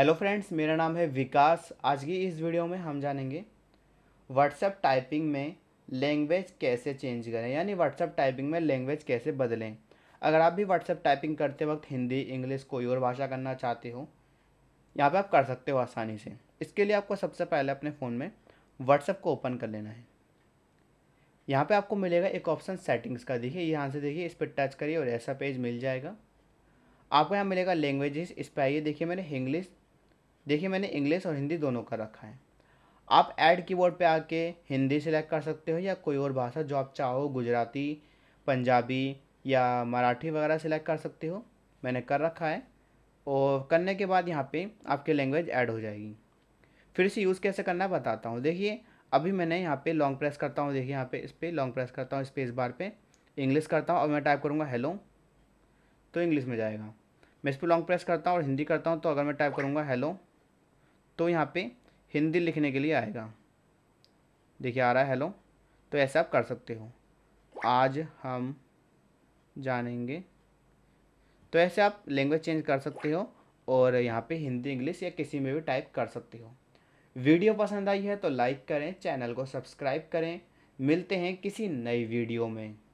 hello friends मेरा नाम है विकास आज की इस वीडियो में हम जानेंगे व्हाट्सएप टाइपिंग में लैंग्वेज कैसे चेंज करें यानी व्हाट्सएप टाइपिंग में लैंग्वेज कैसे बदलें अगर आप भी व्हाट्सएप टाइपिंग करते वक्त हिंदी इंग्लिश कोई और भाषा करना चाहते हो यहाँ पे आप कर सकते हो आसानी से इसके लिए आपको सबसे पहले अपने फ़ोन में व्हाट्सएप को ओपन कर लेना है यहाँ पर आपको मिलेगा एक ऑप्शन सेटिंग्स का देखिए यहाँ से देखिए इस पर टच करिए और ऐसा पेज मिल जाएगा आपको यहाँ मिलेगा लैंग्वेजेस इस पर आइए देखिए मैंने इंग्लिश देखिए मैंने इंग्लिश और हिंदी दोनों का रखा है आप ऐड कीवर्ड पे आके हिंदी सिलेक्ट कर सकते हो या कोई और भाषा जो आप चाहो गुजराती पंजाबी या मराठी वगैरह सिलेक्ट कर सकते हो मैंने कर रखा है और करने के बाद यहाँ पे आपकी लैंग्वेज ऐड हो जाएगी फिर से यूज़ कैसे करना है बताता हूँ देखिए अभी मैंने यहाँ पे लॉन्ग प्रेस करता हूँ देखिए यहाँ पे इस पर लॉन्ग प्रेस करता हूँ स्पेस बार पे इंग्लिश करता हूँ और मैं टाइप करूँगा हेलो तो इंग्लिश में जाएगा मैं इस पर लॉन्ग प्रेस करता हूँ और हिंदी करता हूँ तो अगर मैं टाइप करूँगा हेलो तो यहाँ पे हिंदी लिखने के लिए आएगा देखिए आ रहा है हेलो तो ऐसे आप कर सकते हो आज हम जानेंगे तो ऐसे आप लैंग्वेज चेंज कर सकते हो और यहाँ पे हिंदी इंग्लिश या किसी में भी टाइप कर सकते हो वीडियो पसंद आई है तो लाइक करें चैनल को सब्सक्राइब करें मिलते हैं किसी नई वीडियो में